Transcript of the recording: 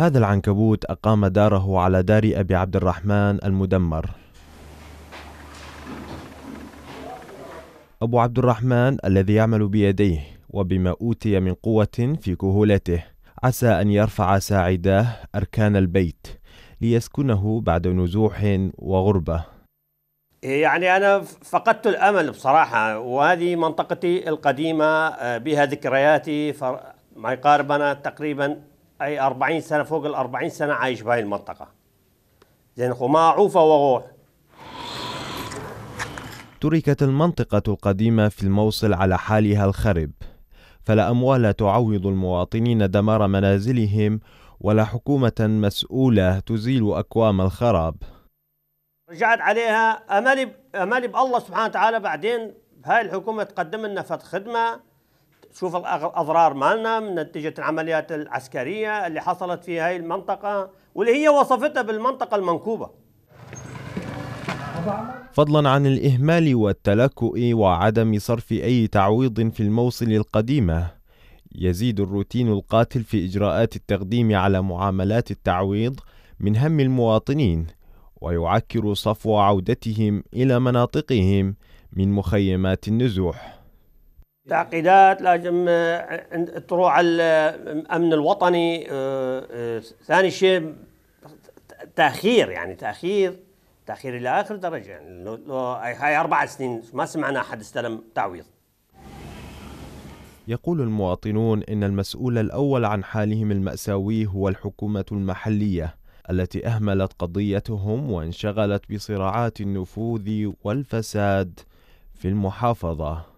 هذا العنكبوت أقام داره على دار أبي عبد الرحمن المدمر أبو عبد الرحمن الذي يعمل بيديه وبما أوتي من قوة في كهولته عسى أن يرفع ساعداه أركان البيت ليسكنه بعد نزوح وغربة يعني أنا فقدت الأمل بصراحة وهذه منطقتي القديمة آه، بها ذكرياتي ما يقارب أنا تقريبا أي 40 سنة فوق ال 40 سنة عايش بهاي المنطقة زين وما خماعه وغوح تركت المنطقة القديمة في الموصل على حالها الخرب فلا أموال تعوض المواطنين دمار منازلهم ولا حكومة مسؤولة تزيل أكوام الخراب رجعت عليها أملي, أملي بالله سبحانه وتعالى بعدين هاي الحكومة تقدم لنا خدمة تشوف الاضرار مالنا من نتيجه العمليات العسكريه اللي حصلت في هاي المنطقه واللي هي وصفتها بالمنطقه المنكوبه فضلا عن الاهمال والتلكؤ وعدم صرف اي تعويض في الموصل القديمه يزيد الروتين القاتل في اجراءات التقديم على معاملات التعويض من هم المواطنين ويعكر صفو عودتهم الى مناطقهم من مخيمات النزوح إيه. تعقيدات لازم آه، تروح على الامن آه، الوطني آه، ثاني شيء تاخير يعني تاخير تاخير الى اخر درجه يعني هاي اربع سنين ما سمعنا احد استلم تعويض يقول المواطنون ان المسؤول الاول عن حالهم الماساوي هو الحكومه المحليه التي اهملت قضيتهم وانشغلت بصراعات النفوذ والفساد في المحافظه